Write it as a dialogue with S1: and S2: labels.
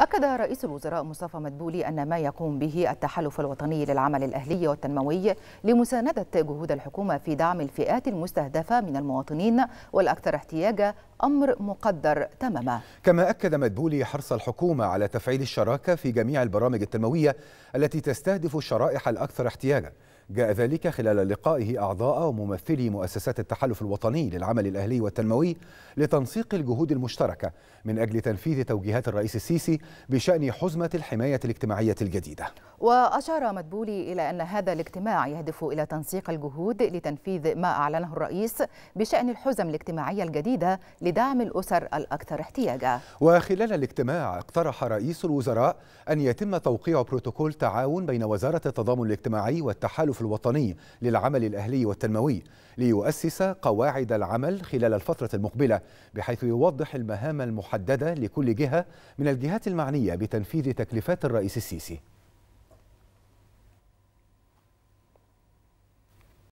S1: أكد رئيس الوزراء مصطفى مدبولي أن ما يقوم به التحالف الوطني للعمل الأهلي والتنموي لمساندة جهود الحكومة في دعم الفئات المستهدفة من المواطنين والأكثر احتياجا أمر مقدر تماما
S2: كما أكد مدبولي حرص الحكومة على تفعيل الشراكة في جميع البرامج التنموية التي تستهدف الشرائح الأكثر احتياجا جاء ذلك خلال لقائه أعضاء وممثلي مؤسسات التحالف الوطني للعمل الأهلي والتنموي لتنسيق الجهود المشتركة من أجل تنفيذ توجيهات الرئيس السيسي بشأن حزمة الحماية الاجتماعية الجديدة
S1: وأشار مدبولي إلى أن هذا الاجتماع يهدف إلى تنسيق الجهود لتنفيذ ما أعلنه الرئيس بشأن الحزم الاجتماعية الجديدة لدعم الأسر الأكثر احتياجا
S2: وخلال الاجتماع اقترح رئيس الوزراء أن يتم توقيع بروتوكول تعاون بين وزارة التضامن الاجتماعي والتحالف الوطني للعمل الأهلي والتنموي ليؤسس قواعد العمل خلال الفترة المقبلة بحيث يوضح المهام المحددة لكل جهة من الجهات المعنية بتنفيذ تكليفات الرئيس السيسي